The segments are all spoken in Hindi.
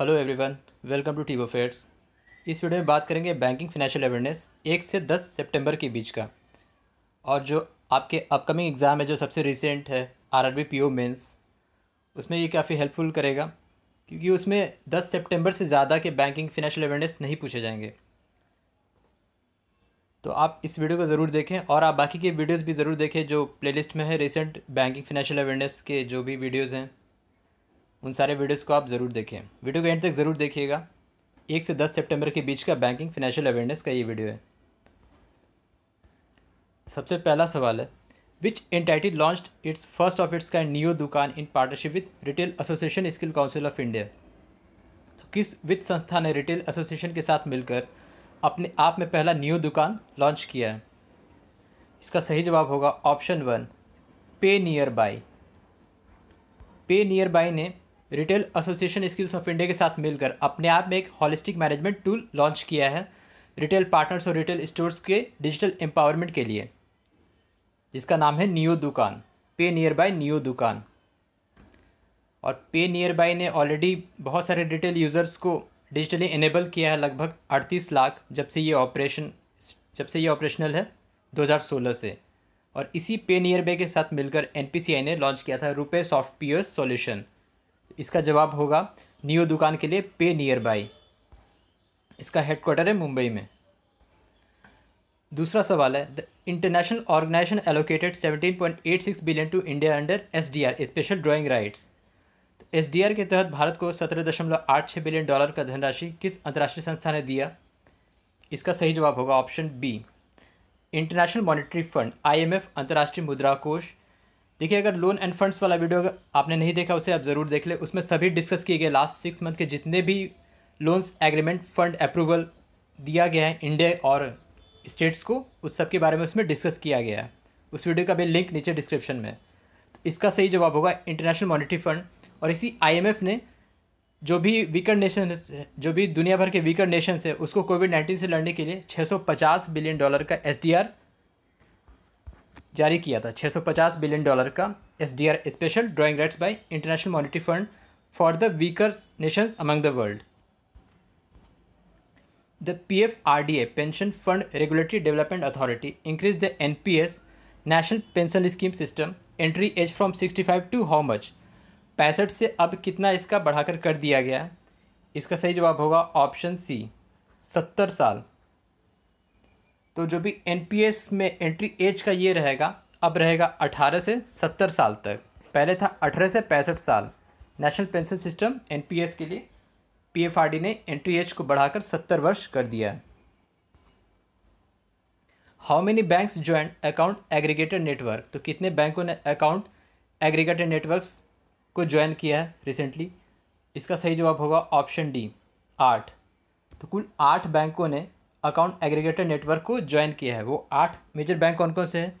hello everyone welcome to Teebo fairs इस वीडियो में बात करेंगे बैंकिंग फाइनेंशियल अवेयरनेस एक से दस सितंबर के बीच का और जो आपके अपकमिंग एग्ज़ाम है जो सबसे रिसेंट है R R B P O mains उसमें ये काफ़ी हेल्पफुल करेगा क्योंकि उसमें दस सितंबर से ज़्यादा के बैंकिंग फाइनेंशियल अवेयरनेस नहीं पूछे जाएंगे तो आप इस वीडियो को ज़रूर देखें और आप बाकी के वीडियोज़ भी ज़रूर देखें जो प्ले में है रिसेंट बैंकिंग फाइनेंशियल अवेयरनेस के जो भी वीडियोज़ हैं उन सारे वीडियोस को आप ज़रूर देखें वीडियो को एंड तक ज़रूर देखिएगा एक से दस सितंबर के बीच का बैंकिंग फाइनेंशियल अवेयरनेस का ये वीडियो है सबसे पहला सवाल है which entity launch its first of its का neo Dukaan in partnership with retail association skill council of India तो किस वित्त संस्था ने रिटेल एसोसिएशन के साथ मिलकर अपने आप में पहला न्यू दुकान लॉन्च किया है इसका सही जवाब होगा option one PayNearby PayNearby ने retail association skills of India के साथ मिलकर अपने आप में एक हॉलिस्टिक मैनेजमेंट टूल लॉन्च किया है रिटेल पार्टनर्स और रिटेल स्टोर्स के डिजिटल एम्पावरमेंट के लिए जिसका नाम है नियो दुकान पे नियर बाय नियो दुकान और पे नियर बाय ने ऑलरेडी बहुत सारे रिटेल यूज़र्स को डिजिटली इनेबल किया है लगभग 38 लाख जब से ये ऑपरेशन जब से ये ऑपरेशनल है 2016 से और इसी पे नियर बाय के साथ मिलकर एन ने लॉन्च किया था रुपये सॉफ्ट पी ओ सोल्यूशन इसका जवाब होगा नियो दुकान के लिए पे नियर बाई इसका हेडक्वार्टर है मुंबई में दूसरा सवाल है the international organisation allocated 17.86 billion to India under S D R special drawing rights S D R के तहत भारत को सत्रह दशमलव आठ छः बिलियन डॉलर का धनराशि किस अंतर्राष्ट्रीय संस्था ने दिया इसका सही जवाब होगा option B international monetary fund IMF अंतर्राष्ट्रीय मुद्रा कोष देखिए अगर लोन एंड फंड्स वाला वीडियो आपने नहीं देखा उसे आप ज़रूर देख ले उसमें सभी डिस्कस किए गए लास्ट सिक्स मंथ के जितने भी लोन्स एग्रीमेंट फंड अप्रूवल दिया गया है इंडिया और स्टेट्स को उस सब के बारे में उसमें डिस्कस किया गया है उस वीडियो का भी लिंक नीचे डिस्क्रिप्शन में इसका सही जवाब होगा इंटरनेशनल मॉनिटरी फंड और इसी आईएमएफ ने जो भी वीकर नेशन जो भी दुनिया भर के वीकर नेशन है उसको कोविड नाइन्टीन से लड़ने के लिए छः बिलियन डॉलर का एस जारी किया था 650 बिलियन डॉलर का S D R special drawing rights by international monetary fund for the weaker nations among the world the P F R D A pension fund regulatory development authority increase the N P S national pension scheme system entry age from sixty five to how much पैंसठ से अब कितना इसका बढ़ाकर कर दिया गया इसका सही जवाब होगा ऑप्शन सी सत्तर साल तो जो भी एन में एंट्री एज का ये रहेगा अब रहेगा अठारह से सत्तर साल तक पहले था अठारह से पैंसठ साल नेशनल पेंशन सिस्टम एन के लिए पी ने एंट्री एज को बढ़ाकर सत्तर वर्ष कर दिया है how many banks join account aggregated network तो कितने बैंकों ने अकाउंट एग्रीगेटेड नेटवर्क्स को ज्वाइन किया है रिसेंटली इसका सही जवाब होगा ऑप्शन डी आठ तो कुल आठ बैंकों ने अकाउंट एग्रीगेटर नेटवर्क को ज्वाइन किया है वो आठ मेजर बैंक कौन कौन से हैं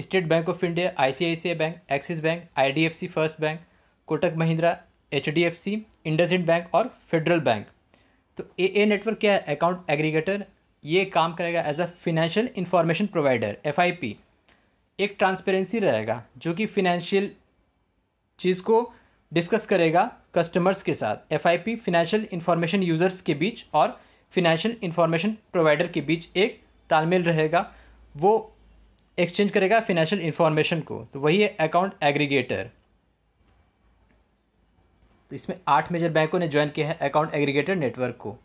State Bank of India ICICI bank Axis bank IDFC first bank Kotak Mahindra HDFC IndusInd bank और फेडरल बैंक तो ए ए नेटवर्क क्या है अकाउंट एग्रीगेटर ये काम करेगा as a financial information provider F एक ट्रांसपेरेंसी रहेगा जो कि फिनेंशियल चीज़ को डिस्कस करेगा कस्टमर्स के साथ F I P financial information users के बीच और फिनेंशियल इन्फॉर्मेशन प्रोवाइडर के बीच एक तालमेल रहेगा वो एक्सचेंज करेगा फिनेंशियल इन्फॉर्मेशन को तो वही है अकाउंट एग्रीगेटर तो इसमें आठ मेजर बैंकों ने ज्वाइन किया है अकाउंट एग्रीगेटर नेटवर्क को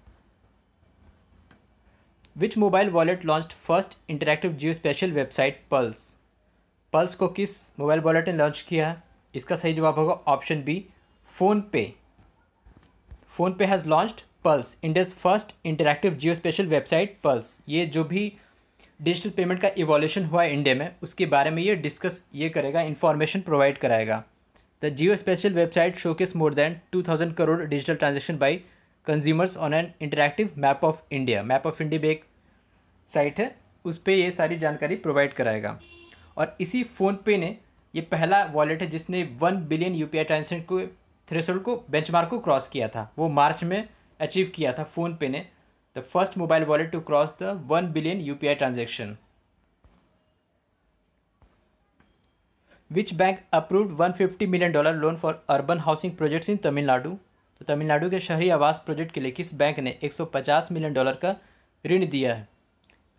which mobile wallet launch first interactive geospatial website pulse pulse को किस मोबाइल वॉलेट ने लॉन्च किया है इसका सही जवाब होगा option B PhonePe PhonePe has launched pulse India's first interactive geospatial website pulse ये जो भी डिजिटल पेमेंट का इवोल्यूशन हुआ है इंडिया में उसके बारे में ये डिस्कस ये करेगा इन्फॉर्मेशन प्रोवाइड कराएगा the geospatial website showcase more than two thousand crore digital transaction by consumers on an interactive map of India map of India भी एक साइट है उस पर ये सारी जानकारी प्रोवाइड कराएगा और इसी फ़ोनपे ने ये पहला वॉलेट है जिसने one billion U P I transaction को थ्रेसोल्ड को बेंचमार्क को क्रॉस किया था वो मार्च में अचीव किया था फ़ोन पे ने the first mobile wallet to cross the one billion U P I transaction which bank approved one fifty million dollar loan for urban housing projects in Tamil Nadu तो तमिलनाडु के शहरी आवास प्रोजेक्ट के लिए किस बैंक ने एक सौ पचास मिलियन डॉलर का ऋण दिया है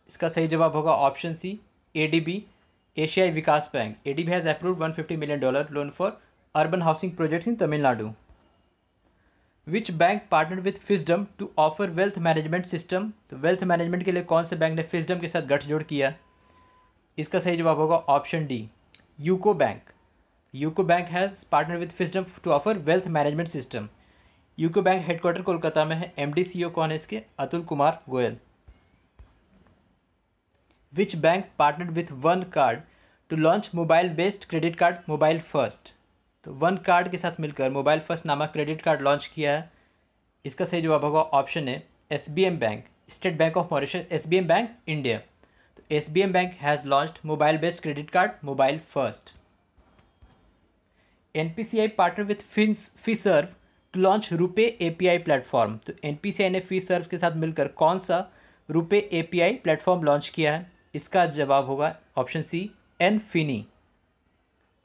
इसका सही जवाब होगा option C A D B एशियाई विकास bank A D B has approved one fifty million dollar loan for urban housing projects in Tamil Nadu which bank partner with Fisdom to offer wealth management system तो वेल्थ मैनेजमेंट के लिए कौन से बैंक ने फिजडम के साथ गठजोड़ किया इसका सही जवाब होगा option D UCO bank UCO bank has partner with Fisdom to offer wealth management system UCO bank headquarter Kolkata में है एम डी सी ओ कौन है इसके Atul Kumar Goyal which bank partner with one card to launch mobile based credit card mobile first तो वन कार्ड के साथ मिलकर मोबाइल फर्स्ट नामक क्रेडिट कार्ड लॉन्च किया है इसका सही जवाब होगा ऑप्शन है S bank State Bank of Mauritius S bank India तो S bank has launch mobile based credit card mobile first N P C I partner with fin serve to launch RuPay A P I platform तो एन पी सी आई ने सर्व के साथ मिलकर कौन सा RuPay A P I platform launch किया है इसका जवाब होगा option C Nfinity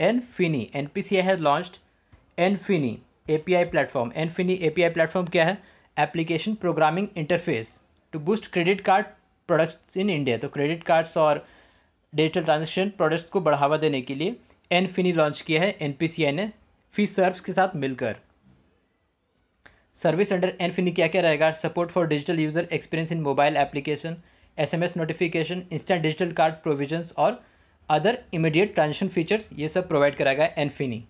Nfinity NPCI has launched Nfinity I platform Nfinity I platform क्या है application programming interface to boost credit card products in India तो क्रेडिट कार्ड्स और डिजिटल ट्रांजेक्शन प्रोडक्ट्स को बढ़ावा देने के लिए एनफिनी लॉन्च किया है एन पी सी आई ने फी सर्व्स के साथ मिलकर सर्विस अंडर एनफिनी क्या क्या रहेगा support for digital user experience in mobile application S M S notification instant digital card provision और अदर इमीडिएट ट्रांजेक्शन फीचर्स ये सब प्रोवाइड कराएगा Nfinity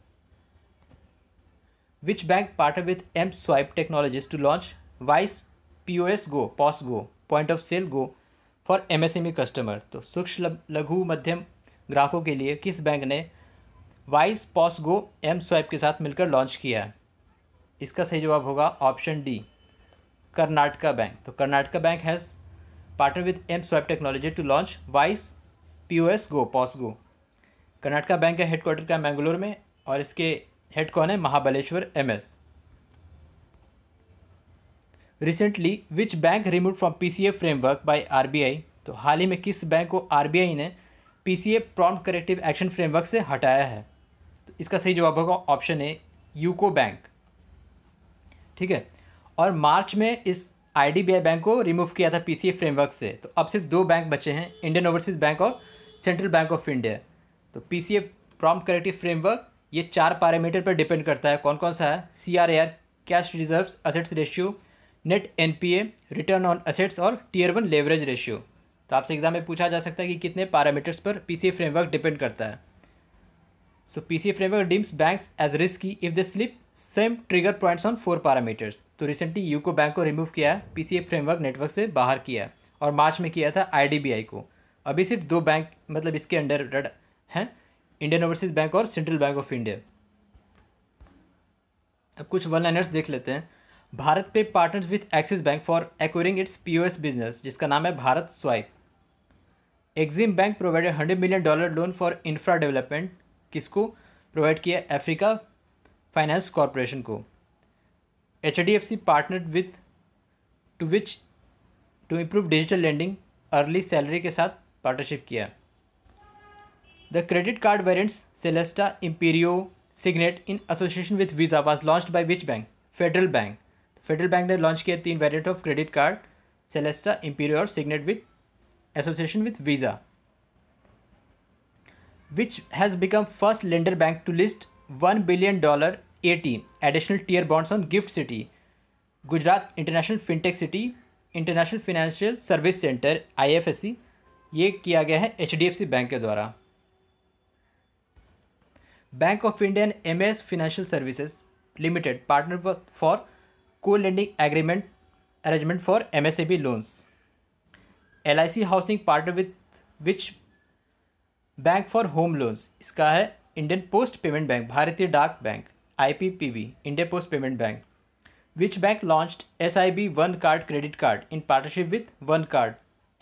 which bank partner with M swipe technologies to launch vice P O S go POS go point of sale go for M S M E customer तो सूक्ष्म लघु मध्यम ग्राहकों के लिए किस बैंक ने vice POS go M swipe के साथ मिलकर लॉन्च किया है इसका सही जवाब होगा ऑप्शन डी कर्नाटका बैंक तो Karnataka bank has partner with M swipe technology to launch vice P O S go Karnataka bank का हेडक्वार्टर का मैंगलोर में और इसके हेड कौन है Mahabaleshwar M S recently which bank remove from P C A framework by R B I तो हाल ही में किस बैंक को आर बी आई ने P C A prompt corrective action framework से हटाया है तो इसका सही जवाब होगा ऑप्शन ए यूको बैंक ठीक है और मार्च में इस I D B I bank को रिमूव किया था पी सी ए फ्रेमवर्क से तो अब सिर्फ दो बैंक बचे हैं इंडियन ओवरसीज बैंक और सेंट्रल बैंक ऑफ इंडिया तो P C prompt corrective framework ये चार पैरामीटर पर डिपेंड करता है कौन कौन सा है C R R cash reserve assets ratio net N P A return on assets और टीयर वन लेवरेज रेशियो तो आपसे एग्जाम में पूछा जा सकता है कि कितने पैरामीटर्स पर पी सी फ्रेमवर्क डिपेंड करता है so P C framework deems bank as की if they slip same trigger points on four parameters तो रिसेंटली यूको बैंक को रिमूव किया है पी सी फ्रेमवर्क नेटवर्क से बाहर किया है और मार्च में किया था आई डी बी आई को अभी सिर्फ दो बैंक मतलब इसके अंडर हैं इंडियन ओवरसीज बैंक और सेंट्रल बैंक ऑफ इंडिया अब कुछ वन लाइनर्स देख लेते हैं BharatPe partners with Axis bank for acquiring its POS business जिसका नाम है BharatSwipe EXIM bank provided hundred million dollar loan for infra development किसको प्रोवाइड किया अफ्रीका फाइनेंस कॉरपोरेशन को H D F C partner with to which to improve digital lending early salary के साथ पार्टनरशिप किया the credit card card Celesta Imperio Signet in association with Visa was launch by which bank federal bank federal bank ने लॉन्च किया तीन variant of credit card Celesta Imperio और Signet with association with Visa which has become first lender bank to list one billion dollar A T additional tier bonds on GIFT city Gujarat international fintech city international financial service centre I F S C ये किया गया है एच बैंक के द्वारा bank of India and M S financial services limited partner for co lending agreement arrangement for M S A B loans L I C housing partner with which bank for home loans इसका है इंडियन पोस्ट पेमेंट बैंक भारतीय डाक bank I P P B India post payment bank which bank launch S I B one card credit card in partnership with one card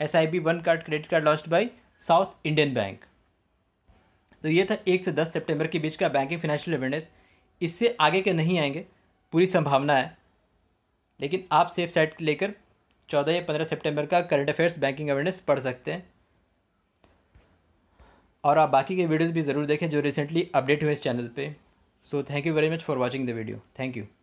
S I B one card credit card launch by South Indian bank तो ये था एक से दस सितंबर के बीच का बैंकिंग फाइनेंशियल अवेयरनेस इससे आगे के नहीं आएंगे पूरी संभावना है लेकिन आप सेफ साइड लेकर चौदह या पंद्रह सितंबर का करंट अफेयर्स बैंकिंग अवेयरनेस पढ़ सकते हैं और आप बाकी के वीडियोज़ भी ज़रूर देखें जो रिसेंटली अपडेट हुए इस चैनल पर so thank you very much for watching the video thank you